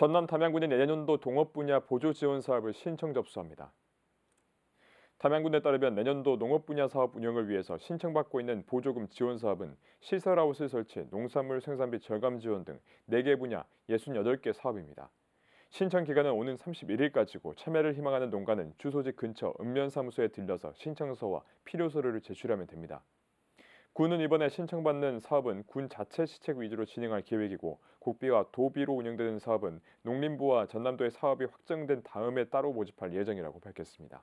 전남 담양군이 내년도 농업 분야 보조 지원 사업을 신청 접수합니다. 담양군에 따르면 내년도 농업 분야 사업 운영을 위해서 신청받고 있는 보조금 지원 사업은 시설하우스 설치, 농산물 생산비 절감 지원 등 4개 분야 68개 사업입니다. 신청 기간은 오는 31일까지고 참여를 희망하는 농가는 주소지 근처 읍면사무소에 들러서 신청서와 필요 서류를 제출하면 됩니다. 군은 이번에 신청받는 사업은 군 자체 시책 위주로 진행할 계획이고 국비와 도비로 운영되는 사업은 농림부와 전남도의 사업이 확정된 다음에 따로 모집할 예정이라고 밝혔습니다.